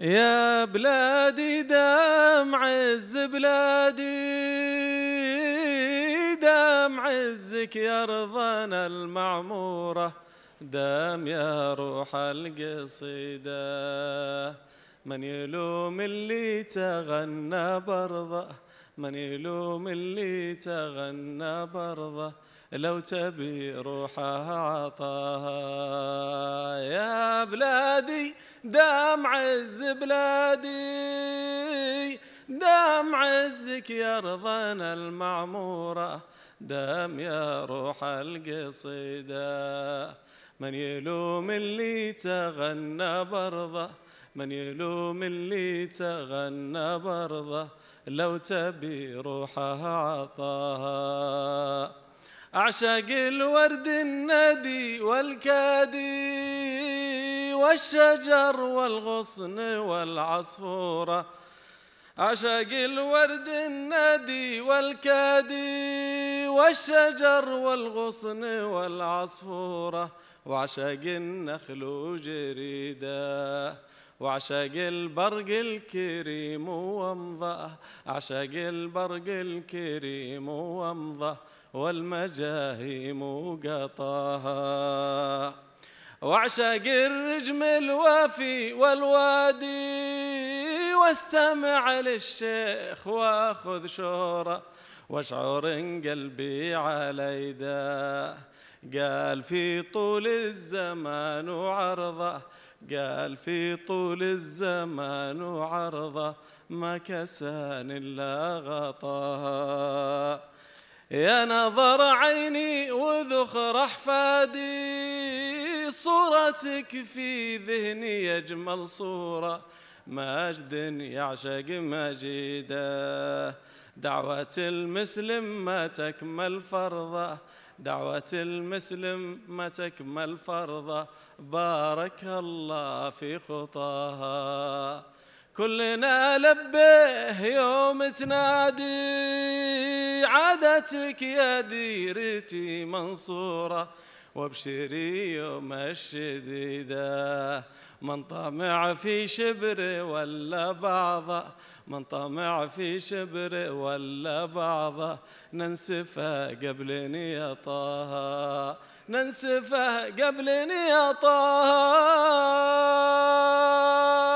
يا بلادي دام عز بلادي دام عزك يا رضانا المعمورة دام يا روح القصيدة من يلوم اللي تغنى برضه من يلوم اللي تغنى برضه لو تبي روحها عطاها بلادي دام عز بلادي دام عزك يا رضانا المعمورة دام يا روح القصيدة من يلوم اللي تغنى برضه من يلوم اللي تغنى برضه لو تبي روحها عطاها أعشق الورد الندي والكادي والشجر والغصن والعصفورة عشاق الورد النادي والكادي والشجر والغصن والعصفورة وعشاق النخل وجريده وعشاق البرق الكريم وامضة عشاق البرق الكريم وامضة والمجاهيم قطاها واعشق الرجم الوافي والوادي واستمع للشيخ واخذ شوره واشعر ان قلبي على يداه قال في طول الزمان وعرضه قال في طول الزمان وعرضه ما كسان الا غطاها يا نظر عيني وذخر احفادي صورتك في ذهني أجمل صورة مجد يعشق مجيده دعوة المسلم ما تكمل فرضه دعوة المسلم ما تكمل فرضه بارك الله في خطاها كلنا لبه يوم تنادي عادتك يا ديرتي منصوره وابشري يوم الشديدة من طمع في شبر ولا بعضه من طمع في شبر ولا بعضه ننسفه قبل نيطاها ننسفه قبل طه